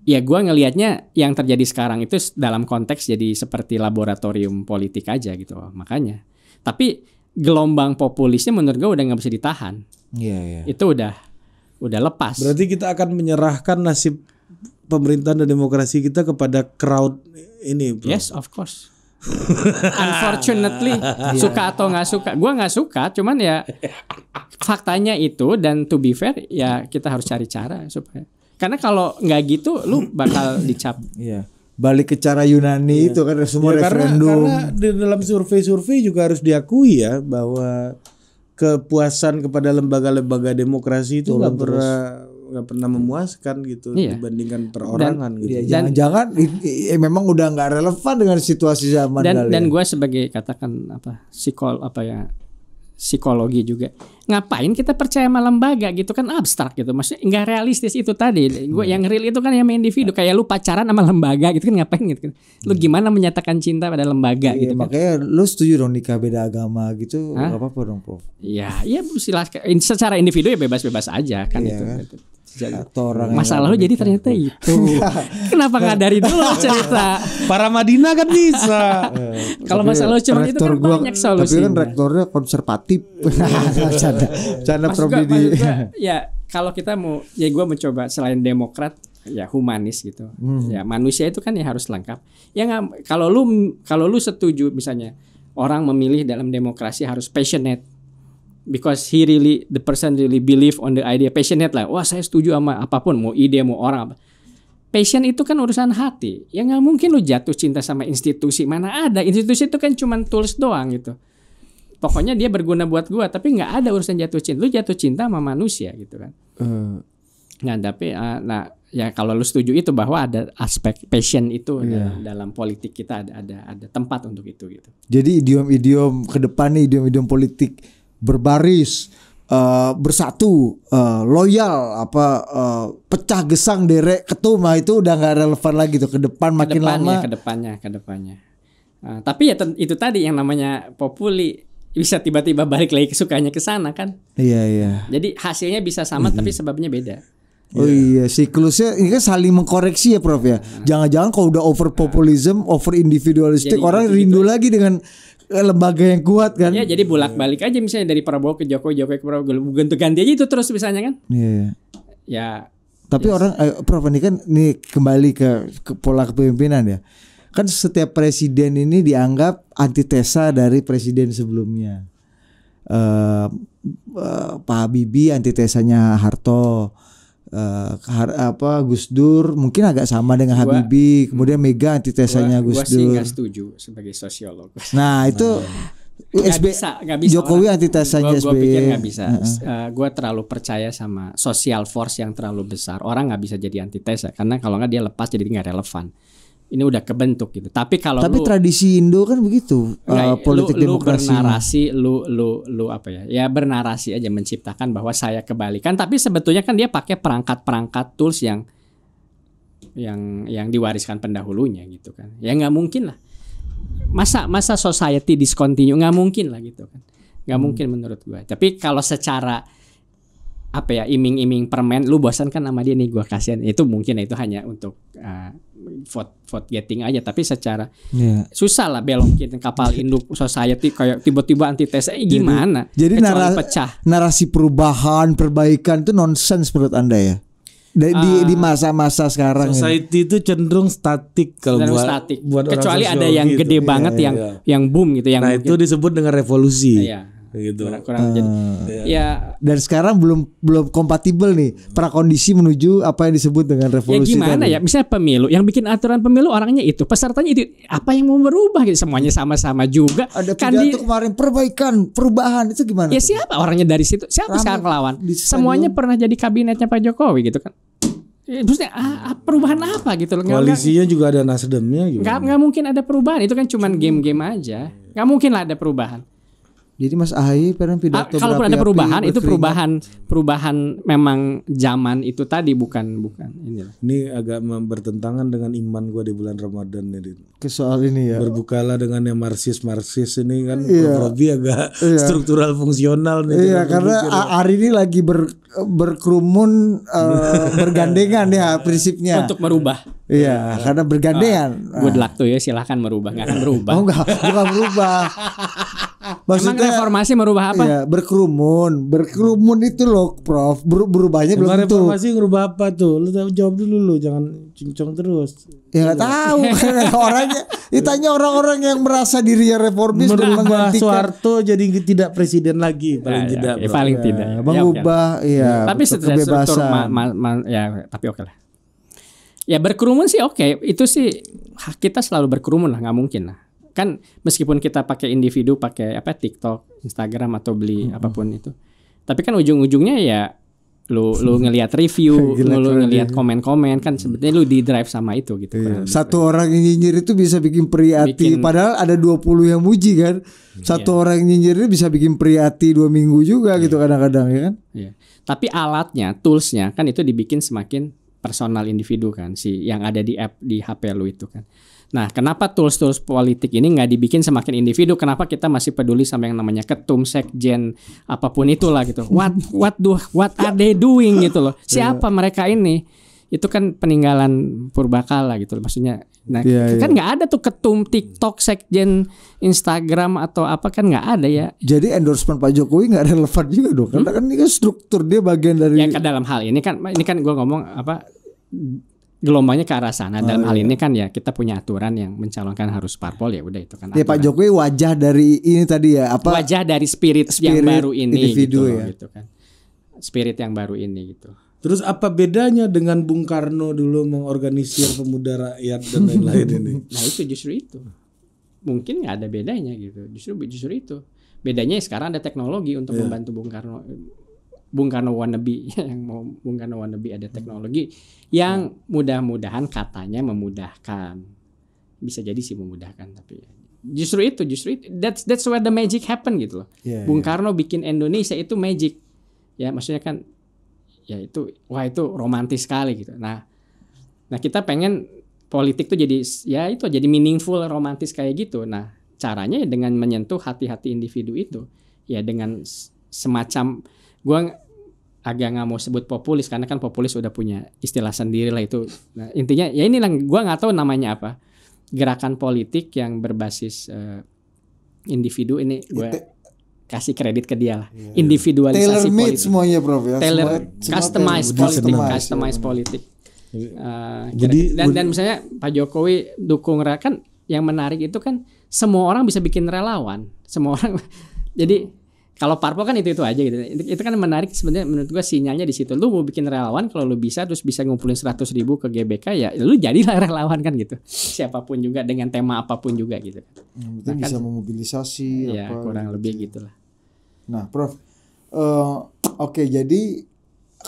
ya gue ngelihatnya yang terjadi sekarang itu dalam konteks jadi seperti laboratorium politik aja gitu makanya tapi gelombang populisnya menurut gue udah nggak bisa ditahan Iya, iya. Itu udah udah lepas.
Berarti kita akan menyerahkan nasib pemerintahan dan demokrasi kita kepada crowd ini. Bro. Yes,
of course. Unfortunately, iya. suka atau nggak suka, gue nggak suka. Cuman ya faktanya itu dan to be fair ya kita harus cari cara supaya. Karena kalau nggak gitu, lu bakal dicap. Iya. Balik ke
cara Yunani iya. itu kan semua ya, referendum. Karena,
karena di dalam survei-survei juga harus diakui ya bahwa kepuasan kepada lembaga-lembaga demokrasi itu nggak pernah
nggak pernah memuaskan gitu iya. dibandingkan perorangan dan, gitu. Iya, dan
jangan eh, memang
udah nggak relevan dengan situasi zaman dan dan ya. gue sebagai katakan apa psikol apa ya psikologi juga ngapain kita percaya sama lembaga gitu kan abstrak gitu maksudnya enggak realistis itu tadi gue iya. yang real itu kan yang individu kayak lu pacaran sama lembaga gitu kan ngapain gitu kan lu iya. gimana menyatakan cinta pada lembaga iya, gitu kan.
makanya lu setuju dong nikah beda agama gitu gak apa-apa dong prof
ya ya silahkan secara individu ya bebas-bebas aja kan iya, itu kan? Gitu. Iya. Orang Masalah lu jadi ternyata itu. Kenapa nggak dari dulu cerita? Para Madinah kan bisa. Eh, kalau masalah lo cuma itu kan gua, banyak solusi. Tapi kan rektornya
konservatif. Canda, canda
Ya kalau kita mau, ya gue mencoba selain Demokrat, ya humanis gitu. Hmm. Ya manusia itu kan ya harus lengkap. Ya gak, kalau lu kalau lu setuju misalnya orang memilih dalam demokrasi harus passionate because he really the person really believe on the idea passionate lah wah saya setuju sama apapun mau ide mau orang apa passion itu kan urusan hati ya nggak mungkin lu jatuh cinta sama institusi mana ada institusi itu kan cuma tools doang gitu pokoknya dia berguna buat gua tapi nggak ada urusan jatuh cinta lu jatuh cinta sama manusia gitu kan uh. nah tapi uh, nah ya kalau lu setuju itu bahwa ada aspek passion itu yeah. dalam, dalam politik kita ada ada ada tempat untuk itu gitu
jadi idiom-idiom ke depan nih idiom-idiom politik berbaris uh, bersatu uh, loyal apa uh, pecah gesang derek ketumah itu udah nggak relevan lagi tuh ke depan makin kedepannya, lama ke
depannya ke depannya uh, tapi ya itu tadi yang namanya populi bisa tiba-tiba balik lagi sukanya ke sana kan iya iya jadi hasilnya bisa sama iya. tapi mhm. sebabnya beda
Oh yeah. iya, siklusnya ini kan saling mengkoreksi ya, Prof ya. Nah. Jangan-jangan kalau udah over populism, over individualistik, orang rindu lagi dengan Eh, lembaga yang kuat kan.
Ya jadi bolak balik aja misalnya dari Prabowo ke Jokowi, Jokowi ke Prabowo, ganti ganti aja itu terus misalnya kan. Iya. Yeah. Ya.
Tapi yes. Ya. orang, eh, Prof ini kan ini kembali ke, ke pola kepemimpinan ya. Kan setiap presiden ini dianggap antitesa dari presiden sebelumnya. Uh, uh, Pak Habibie antitesanya Harto uh, apa Gus Dur mungkin agak sama dengan gua, Habibie kemudian Mega antitesanya Gus Dur. Gua sih
setuju sebagai sosiolog. Nah itu nah. SB, gak bisa, gak bisa Jokowi antitesanya SBY. Gua pikir nggak bisa. Uh -huh. uh, gua terlalu percaya sama social force yang terlalu besar. Orang nggak bisa jadi antitesa karena kalau nggak dia lepas jadi nggak relevan ini udah kebentuk gitu. Tapi kalau Tapi lu,
tradisi Indo kan begitu enggak, uh, eh, politik lu, demokrasi. Lu bernarasi
lu lu lu apa ya? Ya bernarasi aja menciptakan bahwa saya kebalikan tapi sebetulnya kan dia pakai perangkat-perangkat tools yang yang yang diwariskan pendahulunya gitu kan. Ya nggak mungkin lah. Masa masa society discontinue nggak mungkin lah gitu kan. Nggak hmm. mungkin menurut gua. Tapi kalau secara apa ya iming-iming permen lu bosan kan sama dia nih gua kasihan. Itu mungkin itu hanya untuk uh, vote vote getting aja tapi secara yeah. susah lah belokin kapal induk society kayak tiba-tiba antitesa eh, gimana jadi, jadi narasi, pecah.
narasi perubahan perbaikan itu nonsens menurut anda ya di uh, di ah. masa-masa sekarang society
itu cenderung statik kalau cenderung buat, statik. buat kecuali ada yang gitu. gede yeah, banget yeah, yang yeah. yang boom gitu yang nah itu disebut dengan revolusi iya
gitu. Kurang, kurang
uh, eh, jadi. Iya.
Ya. Dan sekarang belum belum kompatibel nih prakondisi menuju apa yang disebut dengan ya, revolusi. Ya gimana tadi. ya?
Misalnya pemilu, yang bikin aturan pemilu orangnya itu, pesertanya itu apa yang mau berubah gitu? Semuanya sama-sama juga. Ada kan di, kemarin perbaikan, perubahan itu gimana? Ya siapa orangnya dari situ? Siapa Ramai, sekarang lawan? Semuanya pernah jadi kabinetnya Pak Jokowi gitu kan? Eh, maksudnya ah, ah, perubahan apa gitu loh Koalisinya gak, juga ada nasdemnya gitu Gak, gak mungkin ada perubahan Itu kan cuman game-game aja Gak mungkin lah ada perubahan jadi Mas Ahaye pernah pidato ah, kalau ada ya perubahan itu perubahan perubahan memang zaman itu tadi bukan bukan inilah. Ini agak bertentangan dengan iman gua di bulan Ramadan
ini. Ke soal ini ya. Berbukalah dengan yang marxis marxis ini kan iya. lebih agak iya. struktural fungsional nih. Iya karena
hari ini lagi ber, berkerumun uh, bergandengan ya prinsipnya. Untuk merubah. Iya, karena bergandengan. Uh, good
luck tuh ya, silahkan merubah, nggak akan berubah. Oh enggak, bukan berubah.
Ah, Maksudnya Emang reformasi merubah apa? Iya berkerumun, berkerumun itu loh, Prof. Ber, berubahnya belum tentu. Reformasi
merubah apa tuh? Lu jawab dulu lu, jangan cincong terus. Ya nggak tahu orangnya. Ditanya orang-orang yang merasa dirinya reformis merubah Soeharto jadi tidak presiden lagi ya, paling ya, tidak. Ya, paling ya. tidak. Ya, mengubah ya. ya tapi setelah struktur
ya tapi oke lah. Ya berkerumun sih oke, okay. itu sih kita selalu berkerumun lah, nggak mungkin lah kan meskipun kita pakai individu pakai apa TikTok, Instagram atau beli hmm. apapun itu. Tapi kan ujung-ujungnya ya lu lu ngelihat review, Gila, lu, ngelihat ya. komen-komen kan sebetulnya lu di drive sama itu gitu. Iya. Kan? iya.
Satu orang yang nyinyir itu bisa bikin prihati padahal ada 20 yang muji kan. Satu iya. orang yang nyinyir itu bisa bikin prihati dua minggu juga iya. gitu kadang-kadang ya kan.
Iya. Tapi alatnya, toolsnya kan itu dibikin semakin personal individu kan si yang ada di app di HP lu itu kan. Nah, kenapa tools-tools politik ini nggak dibikin semakin individu? Kenapa kita masih peduli sama yang namanya ketum, sekjen, apapun itulah gitu? What what do what are they doing gitu loh? Iya. Siapa mereka ini? Itu kan peninggalan purbakala gitu loh. Maksudnya nah, yeah, kan iya. nggak ada tuh ketum TikTok, sekjen Instagram atau apa kan nggak ada ya. Jadi
endorsement Pak Jokowi nggak relevan juga dong. Karena hmm?
kan ini kan struktur dia bagian dari Ya ke dalam hal ini kan ini kan gue ngomong apa gelombangnya ke arah sana. Dalam oh, iya. hal ini kan ya kita punya aturan yang mencalonkan harus parpol ya udah itu kan. Aturan. Ya Pak
Jokowi wajah dari ini tadi ya apa? Wajah dari
spirit, spirit yang baru ini gitu, ya. gitu kan. Spirit yang baru ini gitu. Terus apa
bedanya dengan Bung Karno dulu mengorganisir pemuda rakyat dan lain-lain ini? Nah
itu justru itu. Mungkin nggak ada bedanya gitu. Justru justru itu. Bedanya sekarang ada teknologi untuk yeah. membantu Bung Karno Bung Karno wannabe yang mau Bung Karno wannabe ada teknologi yang ya. mudah-mudahan katanya memudahkan bisa jadi sih memudahkan tapi justru itu justru itu that's that's where the magic happen gitu loh yeah, ya. Bung yeah. Karno bikin Indonesia itu magic ya maksudnya kan ya itu wah itu romantis sekali gitu nah nah kita pengen politik tuh jadi ya itu jadi meaningful romantis kayak gitu nah caranya ya dengan menyentuh hati-hati individu itu ya dengan semacam gua agak nggak mau sebut populis karena kan populis udah punya istilah sendiri lah itu nah, intinya ya ini yang gue nggak tahu namanya apa gerakan politik yang berbasis uh, individu ini gue iya, kasih kredit ke dia lah yeah, individualisasi Taylor politik made semuanya prof ya Taylor semua, customize semua politik customize, politik uh, jadi dan dan misalnya Pak Jokowi dukung kan yang menarik itu kan semua orang bisa bikin relawan semua orang jadi kalau parpol kan itu itu aja gitu itu, itu kan menarik sebenarnya menurut gua sinyalnya di situ lu mau bikin relawan kalau lu bisa terus bisa ngumpulin seratus ribu ke GBK ya lu jadilah relawan kan gitu siapapun juga dengan tema apapun juga gitu nah, penting kan bisa
memobilisasi ya apa, kurang gitu. lebih gitulah nah prof uh, oke okay, jadi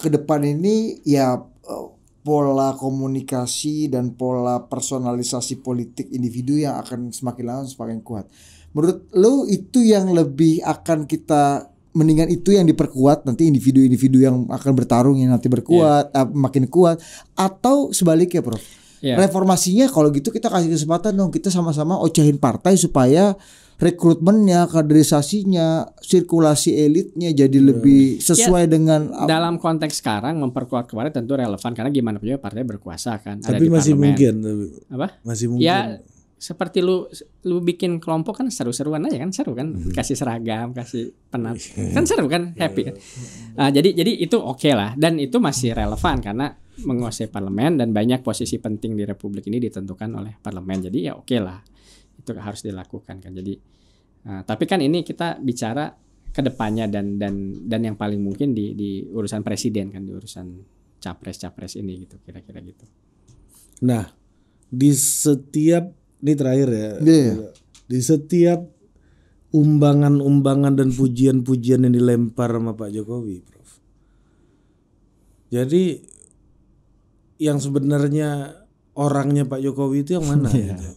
ke depan ini ya eh, pola komunikasi dan pola personalisasi politik individu yang akan semakin lama semakin kuat Menurut lo itu yang lebih akan kita mendingan itu yang diperkuat nanti individu-individu yang akan bertarung yang nanti berkuat yeah. uh, makin kuat atau sebaliknya, Prof. Yeah. Reformasinya kalau gitu kita kasih kesempatan dong kita sama-sama ocehin partai supaya rekrutmennya, kaderisasinya, sirkulasi elitnya jadi iya. lebih sesuai ya, dengan
dalam konteks sekarang memperkuat kemarin tentu relevan karena gimana punya partai berkuasa kan. Tapi ada di masih parlemen. mungkin. Apa? Masih ya, mungkin. Ya seperti lu lu bikin kelompok kan seru-seruan aja kan seru kan mhm. kasih seragam kasih penat iya. kan seru kan happy kan nah, jadi jadi itu oke okay lah dan itu masih relevan karena menguasai parlemen dan banyak posisi penting di republik ini ditentukan oleh parlemen jadi ya oke okay lah itu harus dilakukan kan jadi nah, tapi kan ini kita bicara kedepannya dan dan dan yang paling mungkin di di urusan presiden kan di urusan capres capres ini gitu kira-kira gitu
nah di setiap
ini terakhir ya. Yeah. Iya.
Di setiap umbangan-umbangan dan pujian-pujian yang dilempar sama Pak Jokowi, Prof. Jadi yang sebenarnya orangnya Pak Jokowi itu yang mana? Yeah. Gitu?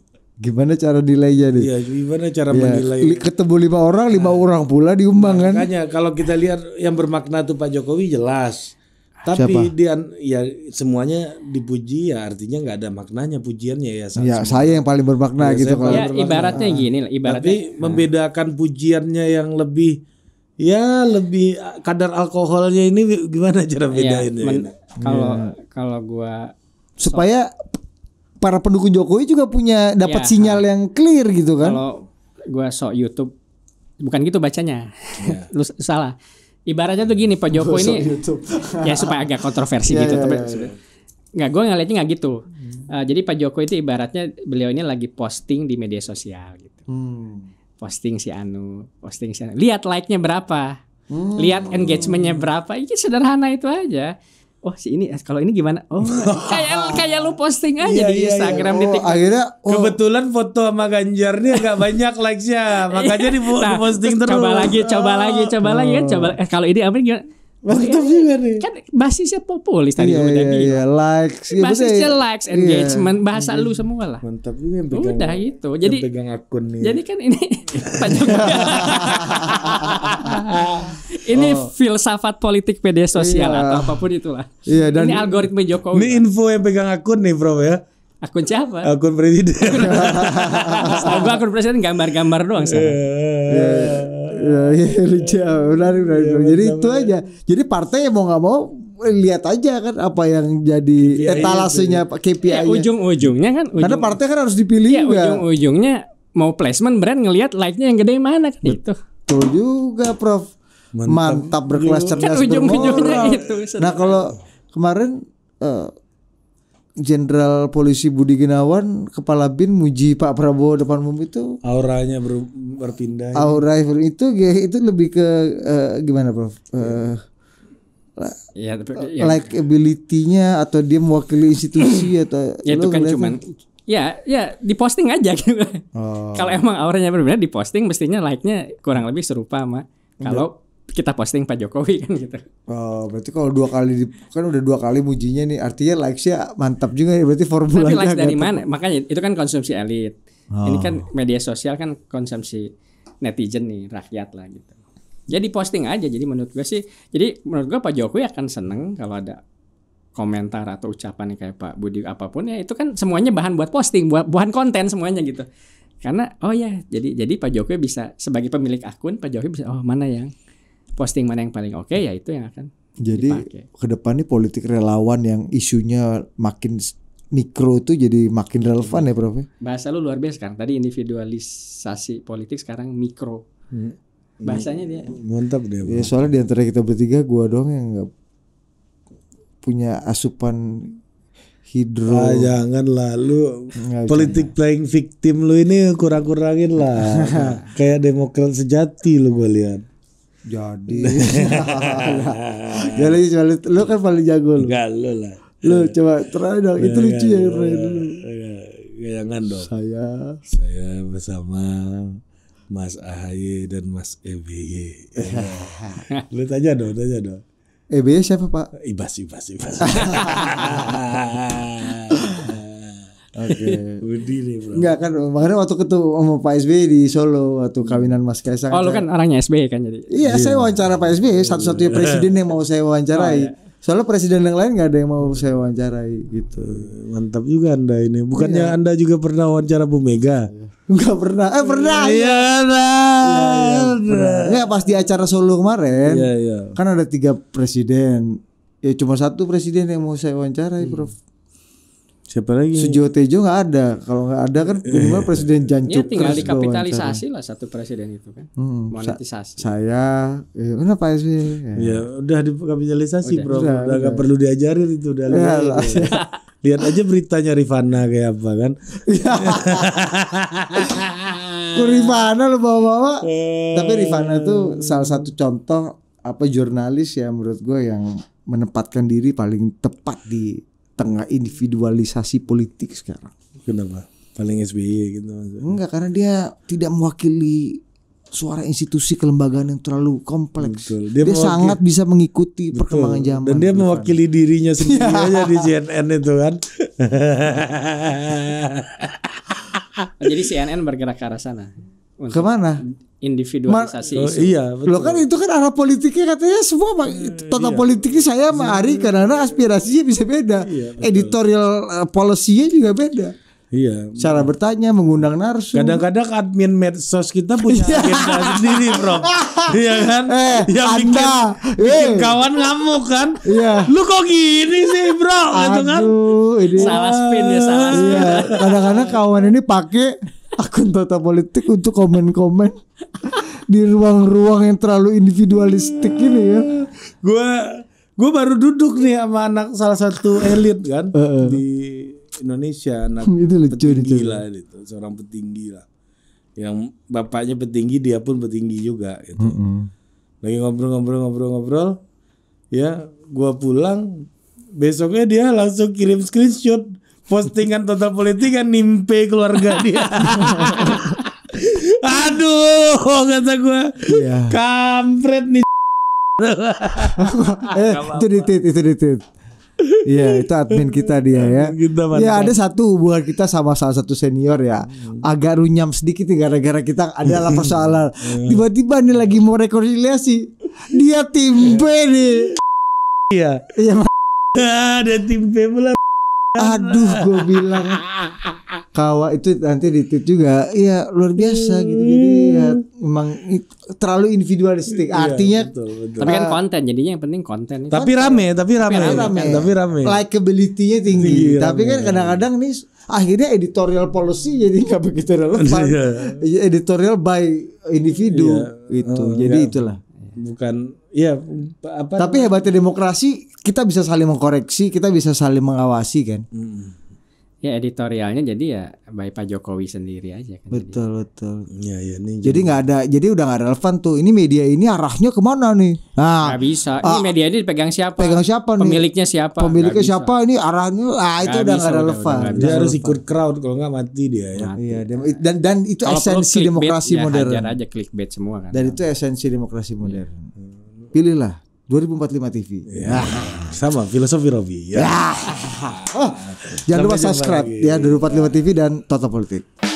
Gimana cara nilai jadi? Iya, gimana cara ya, menilai? Ketemu lima orang, lima nah, orang pula diumbang
kan? Makanya kalau kita lihat yang bermakna tuh Pak Jokowi jelas. Tapi Siapa? dia ya semuanya dipuji ya artinya nggak ada maknanya pujiannya ya. Ya
saya yang paling bermakna ya, gitu kalau. Ya
ibaratnya ah. gini lah. Ibaratnya. Tapi membedakan pujiannya yang lebih ya lebih kadar alkoholnya ini gimana cara ya, bedainnya? kalau ya.
kalau gua supaya para pendukung Jokowi juga punya dapat ya, sinyal yang clear gitu kan. Kalau gua sok YouTube bukan gitu bacanya. Ya. Lu salah ibaratnya tuh gini Pak Joko ini YouTube. ya supaya agak kontroversi yeah, gitu yeah, tapi yeah, yeah. nggak gue ngeliatnya nggak gitu hmm. uh, jadi Pak Joko itu ibaratnya beliau ini lagi posting di media sosial gitu hmm. posting si Anu posting si Anu lihat like-nya berapa hmm. lihat engagementnya berapa ini sederhana itu aja wah oh, si ini eh, kalau ini gimana oh kayak kayak lu posting aja iya, di iya, iya. Instagram iya, Oh, di TikTok akhirnya oh. kebetulan
foto sama Ganjar nih agak banyak likesnya makanya di nah, posting terus coba lagi coba lagi coba oh. lagi kan oh. coba
eh, kalau ini apa gimana Mantap itu iya, iya, iya. nih. Kan basisnya populis tadi yeah, udah yeah,
likes. Ya, basisnya yeah, likes, engagement, yeah. bahasa lu semua lah. Mantap juga yang pegang. Udah itu.
Jadi pegang akun nih. Ya. Jadi kan ini Pak ini oh. filsafat politik media sosial yeah. atau apapun itulah. Iya dan ini algoritma Jokowi. Ini
info yang pegang akun nih, Bro ya. Akun siapa? Akun presiden.
Aku, akun presiden gambar-gambar doang sih. Iya,
iya, iya.
Lucu, menarik, menarik. Jadi itu aja. Jadi partai mau nggak mau lihat aja kan apa yang jadi KPI etalasenya KPI. Ya,
ujung-ujungnya kan. Ujung, Karena partai kan harus dipilih ya, juga. Ujung-ujungnya mau placement brand ngelihat like-nya yang gede mana kan itu. Betul gitu. juga, Prof. Mantap, Mantap berkelas cerdas kan ujung -ujungnya bermoral. Itu, nah kalau kemarin
uh, Jenderal Polisi Budi Gunawan kepala bin muji Pak Prabowo depan umum itu auranya
ber, berpindah ya. aura
ya. itu itu lebih ke uh, gimana Prof uh, ya, ya. like ability nya atau dia mewakili institusi atau ya itu kan cuman
ya ya diposting aja gitu oh. kalau emang auranya berbeda diposting mestinya like-nya kurang lebih serupa sama kalau kita posting Pak Jokowi kan gitu.
Oh, berarti kalau dua kali di, kan udah dua kali mujinya nih, artinya likes ya mantap juga ya berarti formulanya. Tapi likes dari mana?
Makanya itu kan konsumsi elit. Oh. Ini kan oh. media sosial kan konsumsi netizen nih, rakyat lah gitu. Jadi ya posting aja. Jadi menurut gue sih, jadi menurut gue Pak Jokowi akan seneng kalau ada komentar atau ucapan kayak Pak Budi apapun ya itu kan semuanya bahan buat posting, buat bahan konten semuanya gitu. Karena oh ya, jadi jadi Pak Jokowi bisa sebagai pemilik akun Pak Jokowi bisa oh mana yang posting mana yang paling oke okay, hmm. ya itu yang akan
jadi ke depan nih politik relawan yang isunya makin mikro itu jadi makin relevan ya Prof. Ya?
Bahasa lu luar biasa kan Tadi individualisasi politik sekarang mikro. Hmm. Bahasanya dia
mantap dia. Ya, soalnya di antara kita bertiga gua doang yang nggak punya
asupan hidro. Ah, jangan lah lu politik playing victim lu ini kurang-kurangin lah. Kayak demokrat sejati lu gua lihat. Jadi. Jadi coba lu kan paling jago lu. Enggak lu lah. Lu coba try dong. Itu lucu ya ya, ya, ya, dong. Saya saya bersama Mas AHY dan Mas EBY.
lu tanya dong, tanya dong. EBY siapa Pak?
Ibas, Ibas, Ibas.
Oke. Budi kan, makanya waktu ketemu sama Pak SBY di Solo waktu kawinan Mas Kaisang. Oh, lu kan orangnya SBY kan jadi. Iya, yeah. saya wawancara Pak SBY, iya. satu-satunya presiden yang mau saya wawancarai. Oh, iya. Soalnya presiden yang lain gak ada yang mau
saya wawancarai gitu. Eh, mantap juga anda ini. Bukannya iya. anda juga pernah wawancara Bu Mega?
Enggak pernah. Eh pernah. Iya, iya, iya pernah. Enggak ya, pas di acara Solo kemarin. Iya, iya. Kan ada tiga presiden. Ya cuma satu presiden yang mau saya wawancarai, hmm. Prof Siapa lagi? Sujo Tejo nggak ada. Kalau nggak ada kan minimal eh. presiden Jancuk. Ya tinggal dikapitalisasi
lah satu presiden itu kan. Hmm, Monetisasi.
Sa saya,
ya, mana Pak SBY? Ya. ya udah dikapitalisasi udah. bro. Udah, udah, udah. perlu diajarin itu udah. Ya, lah, ya. Lihat aja beritanya Rifana kayak apa kan. Ya.
Rifana lo bawa-bawa. Eh. Tapi Rifana itu salah satu contoh apa jurnalis ya menurut gue yang menempatkan diri paling tepat di tengah individualisasi politik sekarang. Kenapa? Paling SBY gitu. Enggak karena dia tidak mewakili suara institusi kelembagaan yang terlalu kompleks. Betul. Dia, dia sangat bisa mengikuti betul. perkembangan zaman. Dan dia mewakili
kan? dirinya sendiri aja di CNN itu kan.
Jadi CNN bergerak ke arah sana. Kemana? Individualisasi. Ma isu. Iya. Betul. Loh kan
itu kan arah politiknya katanya semua uh, eh, total iya. politiknya saya sama iya. Ari karena aspirasinya bisa beda. Iya, Editorial uh, policy-nya juga beda. Iya. Cara bertanya mengundang
narsum. Kadang-kadang admin medsos kita punya iya. agenda sendiri, Bro. Iya kan? Eh, ya anda, bikin, eh. kawan ngamuk kan? Iya. Lu kok gini sih, Bro? Aduh, gitu kan? ini salah spin ya, salah iya. spin. Kadang-kadang kawan ini pakai
akun Tata Politik untuk komen-komen di ruang-ruang yang terlalu
individualistik iya. ini ya. Gue gue baru duduk nih sama anak salah satu elit kan uh, di Indonesia anak itu lucu, petinggi itu. lah itu seorang petinggi lah yang bapaknya petinggi dia pun petinggi juga gitu mm -hmm. lagi ngobrol-ngobrol-ngobrol-ngobrol ya gue pulang besoknya dia langsung kirim screenshot postingan total politik kan nimpe keluarga dia. Aduh, kata gue, iya. kampret nih.
eh, itu ditit, itu ditit. Iya itu admin kita dia ya. Kita ya ada satu hubungan kita sama salah satu senior ya. Hmm. Agak runyam sedikit gara-gara kita adalah persoalan. Iya. Tiba-tiba nih lagi mau rekonsiliasi. Dia timpe nih. Iya. Iya. Ada timpe pula. Aduh, gue bilang kawa itu nanti ditit
juga. Iya
luar biasa gitu. Jadi ya memang terlalu individualistik. Iya, Artinya, betul, betul. tapi kan eh,
konten. Jadinya yang penting konten. Itu. Tapi rame, tapi rame, tapi rame, kan, tapi rame.
nya tinggi. tinggi tapi kan kadang-kadang nih akhirnya editorial policy jadi nggak begitu relevan. yeah. Iya, editorial by individu yeah. itu. Uh, oh, jadi yeah. itulah
bukan ya apa tapi
hebatnya demokrasi kita bisa saling mengkoreksi kita bisa saling mengawasi kan hmm.
Ya editorialnya jadi ya by Pak Jokowi sendiri aja kan. Betul jadi. betul. Ya ya nih. Jadi nggak
ada jadi udah nggak relevan tuh. Ini media ini arahnya kemana nih?
Nah, bisa. Ini ah, media ini dipegang siapa? Pegang siapa nih? Pemiliknya siapa? Pemiliknya
siapa? Ini arahnya ah itu gak udah nggak relevan. Udah, udah, dia harus
ikut crowd kalau nggak mati dia ya. Mati. Iya,
dan dan itu kalau esensi demokrasi bait, ya, modern. Ya, aja
clickbait semua kan.
Dan itu esensi demokrasi iya. modern. Pilihlah 2045 TV. Ya. Nah. Sama filosofi Robi. Ya. ya. Oh,
jangan lupa subscribe ya
2045 TV dan Total Politik.